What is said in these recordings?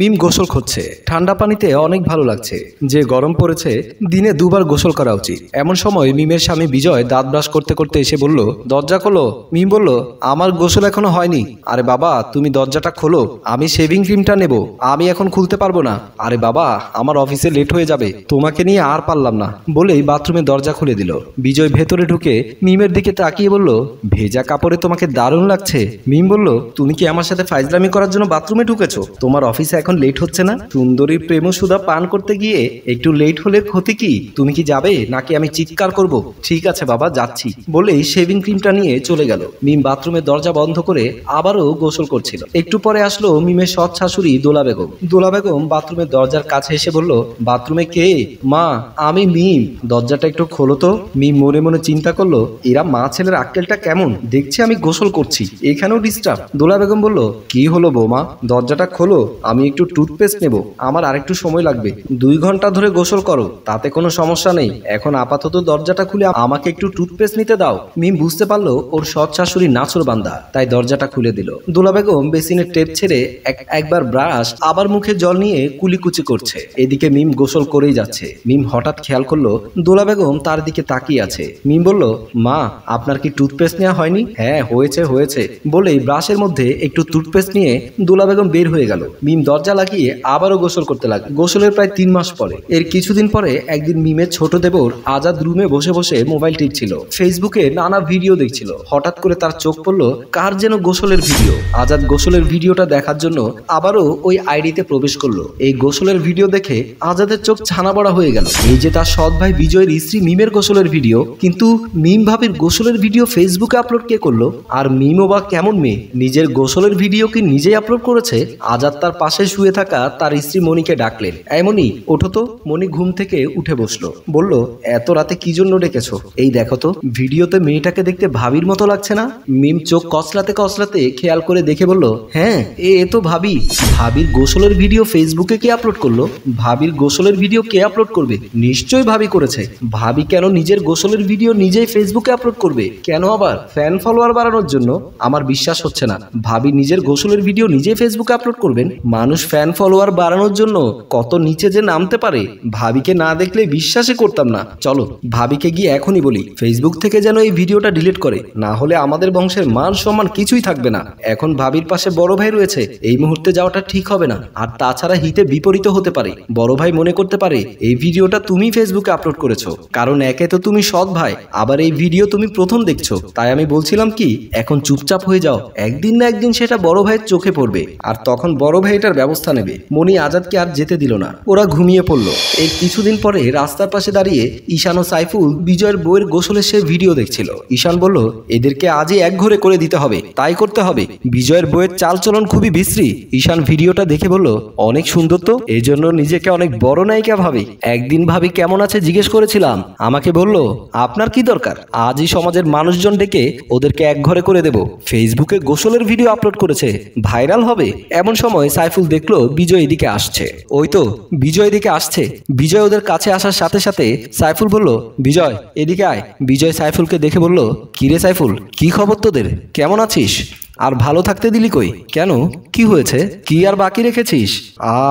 মিম গোসল খুঁজছে ঠান্ডা পানিতে অনেক ভালো লাগছে যে গরম পড়েছে দিনে দুবার গোসল করা উচিত এমন সময় মিমের স্বামী বিজয় দাঁত ব্রাশ করতে করতে এসে বলল দরজা খোলো মিম বলল আমার গোসল এখনো হয়নি আরে বাবা তুমি দরজাটা খোলো আমি শেভিং ক্রিমটা নেব আমি এখন খুলতে পারবো না আরে বাবা আমার অফিসে লেট হয়ে যাবে তোমাকে নিয়ে আর পারলাম না বলেই বাথরুমের দরজা খুলে দিল বিজয় ভেতরে ঢুকে মিমের দিকে তাকিয়ে বলল ভেজা কাপড়ে তোমাকে দারুণ লাগছে মিম বলল তুমি কি আমার সাথে ফাইজলামি করার জন্য বাথরুমে ঢুকেছো তোমার অফিসে এখন এখন লেট হচ্ছে না সুন্দরীর সুদা পান করতে গিয়ে একটু লেট হলে ক্ষতি কি তুমি কি যাবে নাকি আমি চিৎকার করব ঠিক আছে বাবা যাচ্ছি বলেই শেভিং ক্রিমটা নিয়ে চলে গেল মিম বাথরুমের দরজা বন্ধ করে আবারও গোসল করছিল একটু পরে আসলো মিমের সৎ শাশুড়ি দোলা বেগম দোলা বেগম বাথরুমের দরজার কাছে এসে বলল বাথরুমে কে মা আমি মিম দরজাটা একটু খোলো তো মিম মনে মনে চিন্তা করলো এরা মা ছেলের আক্কেলটা কেমন দেখছি আমি গোসল করছি এখানেও ডিস্টার্ব দোলা বেগম বলল কি হলো বৌমা দরজাটা খোলো আমি একটু একটু টুথপেস্ট নেব আমার আরেকটু সময় লাগবে দুই ঘন্টা ধরে গোসল করো তাতে কোনো সমস্যা নেই এখন আপাতত দরজাটা খুলে আমাকে একটু টুথপেস্ট নিতে দাও মিম বুঝতে পারলো ওর সৎ শাশুড়ি নাচর বান্দা তাই দরজাটা খুলে দিল দুলা বেগম বেসিনের টেপ ছেড়ে একবার ব্রাশ আবার মুখে জল নিয়ে কুলিকুচি করছে এদিকে মিম গোসল করেই যাচ্ছে মিম হঠাৎ খেয়াল করলো দোলা বেগম তার দিকে তাকিয়ে আছে মিম বলল মা আপনার কি টুথপেস্ট নেওয়া হয়নি হ্যাঁ হয়েছে হয়েছে বলেই ব্রাশের মধ্যে একটু টুথপেস্ট নিয়ে দোলা বেগম বের হয়ে গেল মিম দরজা দরজা লাগিয়ে আবারও গোসল করতে লাগে গোসলের প্রায় তিন মাস পরে এর কিছুদিন পরে একদিন মিমের ছোট দেবর আজাদ রুমে বসে বসে মোবাইল টিপছিল ফেসবুকে নানা ভিডিও দেখছিল হঠাৎ করে তার চোখ পড়লো কার যেন গোসলের ভিডিও আজাদ গোসলের ভিডিওটা দেখার জন্য আবারও ওই আইডিতে প্রবেশ করলো এই গোসলের ভিডিও দেখে আজাদের চোখ ছানা বড়া হয়ে গেল এই যে তার সৎ ভাই বিজয়ের স্ত্রী মিমের গোসলের ভিডিও কিন্তু মিম ভাবির গোসলের ভিডিও ফেসবুকে আপলোড কে করলো আর মিমও বা কেমন মেয়ে নিজের গোসলের ভিডিও কি নিজেই আপলোড করেছে আজাদ তার পাশে শুয়ে থাকা তার স্ত্রী মনিকে ডাকলেন এমনই ওঠো তো মনি ঘুম থেকে উঠে বসলো বলল এত রাতে কি জন্য ডেকেছ এই দেখো তো ভিডিওতে মেয়েটাকে দেখতে ভাবির মতো লাগছে না মিম চোখ কসলাতে কসলাতে খেয়াল করে দেখে বলল হ্যাঁ এ তো ভাবি ভাবির গোসলের ভিডিও ফেসবুকে কে আপলোড করলো ভাবির গোসলের ভিডিও কে আপলোড করবে নিশ্চয়ই ভাবি করেছে ভাবি কেন নিজের গোসলের ভিডিও নিজেই ফেসবুকে আপলোড করবে কেন আবার ফ্যান ফলোয়ার বাড়ানোর জন্য আমার বিশ্বাস হচ্ছে না ভাবি নিজের গোসলের ভিডিও নিজেই ফেসবুকে আপলোড করবেন মানুষ মানুষ ফ্যান ফলোয়ার বাড়ানোর জন্য কত নিচে যে নামতে পারে ভাবিকে না দেখলে বিশ্বাসই করতাম না চলো ভাবিকে গিয়ে এখনই বলি ফেসবুক থেকে যেন এই ভিডিওটা ডিলিট করে না হলে আমাদের বংশের মান সম্মান কিছুই থাকবে না এখন ভাবির পাশে বড় ভাই রয়েছে এই মুহূর্তে যাওয়াটা ঠিক হবে না আর তাছাড়া হিতে বিপরীত হতে পারে বড় ভাই মনে করতে পারে এই ভিডিওটা তুমি ফেসবুকে আপলোড করেছো কারণ একে তো তুমি সৎ ভাই আবার এই ভিডিও তুমি প্রথম দেখছো তাই আমি বলছিলাম কি এখন চুপচাপ হয়ে যাও একদিন না একদিন সেটা বড় ভাইয়ের চোখে পড়বে আর তখন বড় ভাই এটার ব্যবহার ব্যবস্থা নেবে মনি আজাদকে আর যেতে দিল না ওরা ঘুমিয়ে পড়ল এর কিছুদিন পরে রাস্তার পাশে দাঁড়িয়ে ঈশান ও সাইফুল বিজয়ের বইয়ের গোসলে সে ভিডিও দেখছিল ঈশান বলল এদেরকে আজই এক ঘরে করে দিতে হবে তাই করতে হবে বিজয়ের বইয়ের চালচলন খুবই বিশ্রী ঈশান ভিডিওটা দেখে বলল অনেক সুন্দর তো এই জন্য নিজেকে অনেক বড় নায়িকা ভাবি একদিন ভাবি কেমন আছে জিজ্ঞেস করেছিলাম আমাকে বলল আপনার কি দরকার আজই সমাজের মানুষজন ডেকে ওদেরকে এক ঘরে করে দেব ফেসবুকে গোসলের ভিডিও আপলোড করেছে ভাইরাল হবে এমন সময় সাইফুল দেখ দেখলো বিজয় এদিকে আসছে ওই তো বিজয় এদিকে আসছে বিজয় ওদের কাছে আসার সাথে সাথে সাইফুল বলল বিজয় এদিকে আয় বিজয় সাইফুলকে দেখে বলল কিরে সাইফুল কি খবর তোদের কেমন আছিস আর ভালো থাকতে দিলি কই কেন কি হয়েছে কি আর বাকি রেখেছিস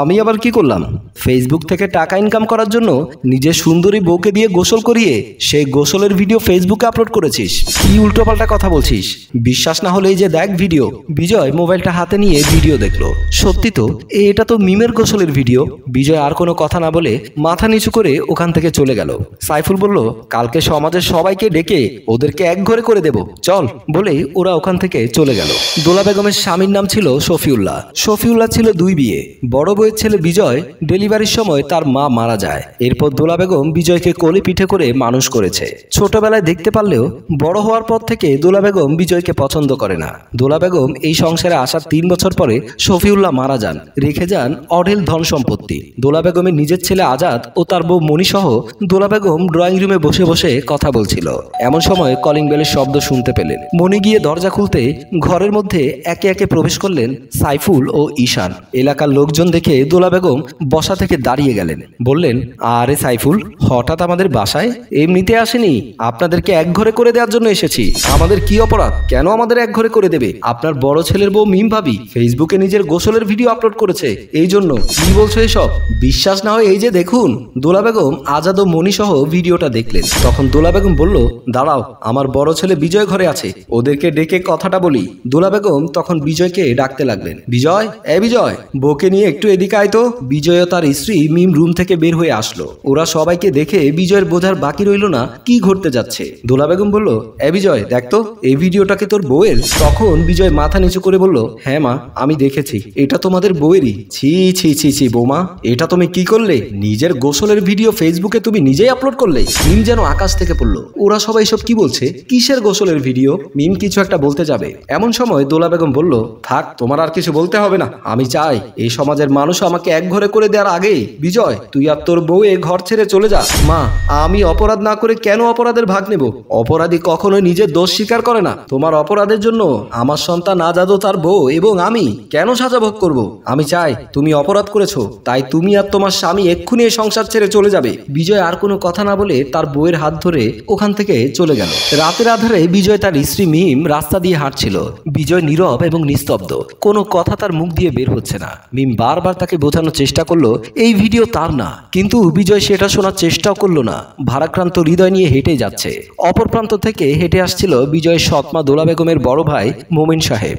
আমি আবার কি করলাম ফেসবুক থেকে টাকা ইনকাম করার জন্য নিজের সুন্দরী বউকে দিয়ে গোসল করিয়ে সেই গোসলের ভিডিও ফেসবুকে আপলোড করেছিস কি উল্টোপাল্টা কথা বলছিস বিশ্বাস না হলে এই যে দেখ ভিডিও বিজয় মোবাইলটা হাতে নিয়ে ভিডিও দেখলো সত্যি তো এটা তো মিমের গোসলের ভিডিও বিজয় আর কোনো কথা না বলে মাথা নিচু করে ওখান থেকে চলে গেল সাইফুল বলল কালকে সমাজের সবাইকে ডেকে ওদেরকে ঘরে করে দেব চল বলে ওরা ওখান থেকে চলে গেল দোলা বেগমের স্বামীর নাম ছিল শফিউল্লাহ শফিউল্লাহ ছিল দুই বিয়ে বড় বউয়ের ছেলে বিজয় ডেলিভারির সময় তার মা মারা যায় এরপর দোলা বেগম বিজয়কে কোলে পিঠে করে মানুষ করেছে ছোটবেলায় দেখতে পারলেও বড় হওয়ার পর থেকে দোলা বেগম বিজয়কে পছন্দ করে না দোলা বেগম এই সংসারে আসার তিন বছর পরে শফিউল্লাহ মারা যান রেখে যান অঢেল ধন সম্পত্তি দোলা বেগমের নিজের ছেলে আজাদ ও তার বউ মণিসহ দোলা বেগম ড্রয়িং রুমে বসে বসে কথা বলছিল এমন সময় কলিং বেলের শব্দ শুনতে পেলেন মণি গিয়ে দরজা খুলতে ঘরের ঘরের মধ্যে একে একে প্রবেশ করলেন সাইফুল ও ঈশান এলাকার লোকজন দেখে দোলা বেগম বসা থেকে দাঁড়িয়ে গেলেন বললেন আরে সাইফুল হঠাৎ আমাদের বাসায় এমনিতে আসেনি আপনাদেরকে এক ঘরে করে দেওয়ার জন্য এসেছি আমাদের কি অপরাধ কেন আমাদের এক ঘরে করে দেবে আপনার বড় ছেলের বউ মিম ভাবি ফেসবুকে নিজের গোসলের ভিডিও আপলোড করেছে এই জন্য কি বলছো এসব বিশ্বাস না হয় এই যে দেখুন দোলা বেগম আজাদ ও মণি সহ ভিডিওটা দেখলেন তখন দোলা বেগম বলল দাঁড়াও আমার বড় ছেলে বিজয় ঘরে আছে ওদেরকে ডেকে কথাটা বলি দোলা বেগম তখন বিজয়কে ডাকতে লাগলেন বিজয় এ বিজয় বউকে নিয়ে একটু এদিকে আয় তো বিজয় তার স্ত্রী মিম রুম থেকে বের হয়ে আসলো ওরা সবাইকে দেখে বিজয়ের বোঝার বাকি রইল না কি ঘটতে যাচ্ছে দোলা বেগম বললো এ বিজয় দেখ তো এই ভিডিওটাকে তোর বউয়ের তখন বিজয় মাথা নিচু করে বলল হ্যাঁ মা আমি দেখেছি এটা তোমাদের বউয়েরই ছি ছি ছি ছি বৌমা এটা তুমি কি করলে নিজের গোসলের ভিডিও ফেসবুকে তুমি নিজেই আপলোড করলে মিম যেন আকাশ থেকে পড়লো ওরা সবাই সব কি বলছে কিসের গোসলের ভিডিও মিম কিছু একটা বলতে যাবে এমন সময় দোলা বেগম বলল থাক তোমার আর কিছু বলতে হবে না আমি চাই এই সমাজের মানুষ আমাকে এক ঘরে করে দেওয়ার আগেই বিজয় তুই আর তোর বউ এ ঘর ছেড়ে চলে যা মা আমি অপরাধ না করে কেন অপরাধের ভাগ নেব অপরাধী কখনোই নিজের দোষ স্বীকার করে না তোমার অপরাধের জন্য আমার সন্তান আজাদও তার বউ এবং আমি কেন সাজা ভোগ করবো আমি চাই তুমি অপরাধ করেছো তাই তুমি আর তোমার স্বামী এক্ষুনি এই সংসার ছেড়ে চলে যাবে বিজয় আর কোনো কথা না বলে তার বউয়ের হাত ধরে ওখান থেকে চলে গেল রাতের আধারে বিজয় তার স্ত্রী মিম রাস্তা দিয়ে হাঁটছিল বিজয় নীরব এবং নিস্তব্ধ কোনো কথা তার মুখ দিয়ে বের হচ্ছে না মিম বারবার তাকে বোঝানোর চেষ্টা করলো এই ভিডিও তার না কিন্তু বিজয় সেটা শোনার চেষ্টাও করলো না ভারাক্রান্ত হৃদয় নিয়ে হেঁটে যাচ্ছে অপর প্রান্ত থেকে হেঁটে আসছিল বিজয়ের সৎমা দোলা বেগমের বড় ভাই মোমিন সাহেব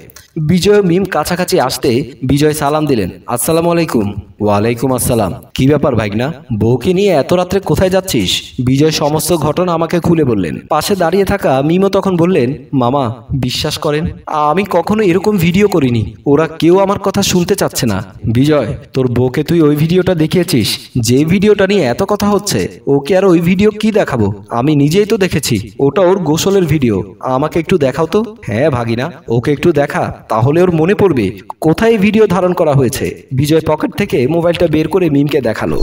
বিজয় মিম কাছাকাছি আসতে বিজয় সালাম দিলেন আসসালাম আলাইকুম ওয়ালাইকুম আসসালাম কি ব্যাপার ভাইগনা বউকে নিয়ে এত রাত্রে কোথায় যাচ্ছিস বিজয় সমস্ত ঘটনা আমাকে খুলে বললেন পাশে দাঁড়িয়ে থাকা মিমও তখন বললেন মামা বিশ্বাস করেন আমি কখনো এরকম ভিডিও করিনি ওরা কেউ আমার কথা শুনতে চাচ্ছে না বিজয় তোর বউকে তুই ওই ভিডিওটা দেখিয়েছিস যে ভিডিওটা নিয়ে এত কথা হচ্ছে ওকে আর ওই ভিডিও কি দেখাবো আমি নিজেই তো দেখেছি ওটা ওর গোসলের ভিডিও আমাকে একটু দেখাও তো হ্যাঁ ভাগিনা ওকে একটু দেখা তাহলে ওর মনে পড়বে কোথায় ভিডিও ধারণ করা হয়েছে বিজয় পকেট থেকে মোবাইলটা বের করে মিমকে দেখালো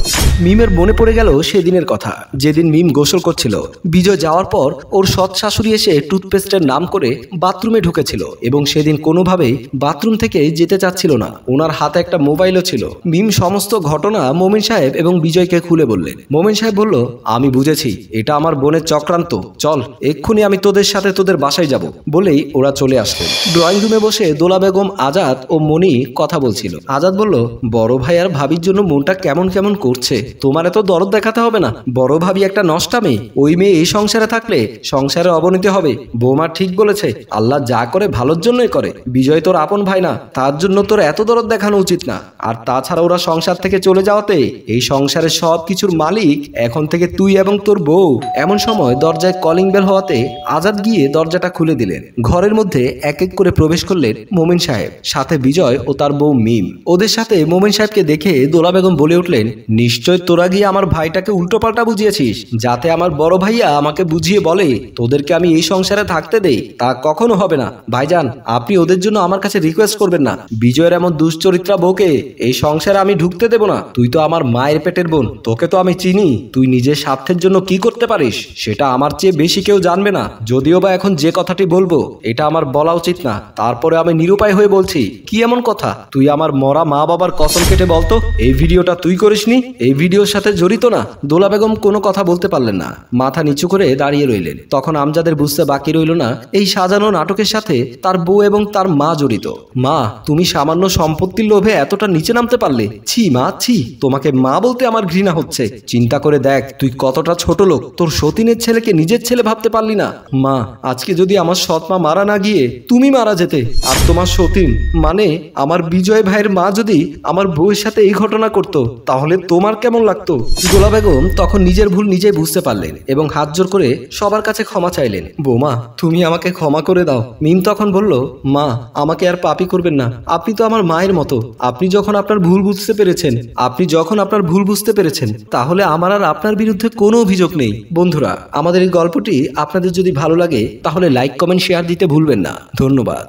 মিমের মনে পড়ে গেল সেদিনের কথা যেদিন মিম গোসল করছিল বিজয় যাওয়ার পর ওর সৎ শাশুড়ি এসে টুথপেস্টের নাম করে বাথরুমে ঢুকেছিল এবং সেদিন কোনোভাবেই বাথরুম থেকে যেতে চাচ্ছিল না ওনার হাতে একটা মোবাইলও ছিল মিম সমস্ত ঘটনা মোমিন সাহেব এবং বিজয়কে খুলে বললেন মোমিন সাহেব বলল আমি বুঝেছি এটা আমার বোনের চক্রান্ত চল এক্ষুনি আমি তোদের সাথে তোদের বাসায় যাব বলেই ওরা চলে আসলেন ড্রয়িং রুমে বসে দোলা বেগম আজাদ ও মনি কথা বলছিল আজাদ বলল বড় ভাই আর ভাবির জন্য মনটা কেমন কেমন করছে তোমার এত দরদ দেখাতে হবে না বড় ভাবি একটা নষ্টা মেয়ে ওই মেয়ে এই সংসারে থাকলে সংসারে অবনীতি হবে বৌমা ঠিক বলেছে আল্লাহ যা করে ভালোর জন্যই করে বিজয় তোর আপন ভাই না তার জন্য তোর এত দরদ দেখানো উচিত না আর তাছাড়া ওরা সংসার থেকে চলে যাওয়াতে এই সংসারের সব কিছুর মালিক এখন থেকে তুই এবং তোর বউ এমন সময় দরজায় কলিং বেল হওয়াতে আজাদ গিয়ে দরজাটা খুলে দিলেন ঘরের মধ্যে এক এক করে প্রবেশ করলেন মোমিন সাহেব সাথে বিজয় ও তার বউ মিম ওদের সাথে মোমিন সাহেবকে দেখে দোলা বেগম বলে উঠলেন নিশ্চয় তোরা গিয়ে আমার ভাইটাকে উল্টোপাল্টা বুঝিয়েছিস যাতে আমার বড় ভাইয়া আমাকে বুঝিয়ে বলে তোদেরকে আমি এই সংসারে থাকতে দেই তা কখনো হবে না ভাইজান আপনি ওদের জন্য আমার কাছে রিকোয়েস্ট করবেন না বিজয়ের এমন দুশ্চরিত্রা বউকে এই সংসারে আমি ঢুকতে দেব না তুই তো আমার মায়ের পেটের বোন তোকে তো আমি চিনি তুই নিজের স্বার্থের জন্য কি করতে পারিস সেটা আমার চেয়ে বেশি কেউ জানবে না যদিও বা এখন যে কথাটি বলবো এটা আমার বলা উচিত না তারপরে আমি নিরুপায় হয়ে বলছি কি এমন কথা তুই আমার মরা মা বাবার কসম কেটে বলতো এই ভিডিওটা তুই করিসনি এই ভিডিওর সাথে জড়িত না দোলা বেগম কোনো কথা বলতে পারলেন না মাথা নিচু করে দাঁড়িয়ে রইলেন তখন আমজাদের বুঝতে বাকি রইল না এই সাজানো নাটকের সাথে তার বউ এবং তার মা জড়িত মা তুমি সামান্য সম্পত্তির লোভে এতটা নিচে নামতে পারলে ছি মা ছি তোমাকে মা বলতে আমার ঘৃণা হচ্ছে চিন্তা করে দেখ তুই কতটা ছোট লোক তোর সতীনের ছেলেকে নিজের ছেলে ভাবতে পারলি না মা আজকে যদি আমার সৎ মা মারা না গিয়ে তুমি মারা যেতে আর তোমার সতীন মানে আমার বিজয় ভাইয়ের মা যদি আমার বউয়ের সাথে এই ঘটনা করত তাহলে তোমার কেমন লাগতো গোলা বেগম তখন নিজের ভুল নিজেই বুঝতে পারলেন এবং হাত জোর করে সবার কাছে ক্ষমা চাইলেন বোমা তুমি আমাকে ক্ষমা করে দাও মিম তখন বলল মা আমাকে আর পাপি করবেন না আপনি তো আমার মায়ের মতো আপনি যখন আপনার ভুল বুঝতে পেরেছেন আপনি যখন আপনার ভুল বুঝতে পেরেছেন তাহলে আমার আর আপনার বিরুদ্ধে কোনো অভিযোগ নেই বন্ধুরা আমাদের এই গল্পটি আপনাদের যদি ভালো লাগে তাহলে লাইক কমেন্ট শেয়ার দিতে ভুলবেন না ধন্যবাদ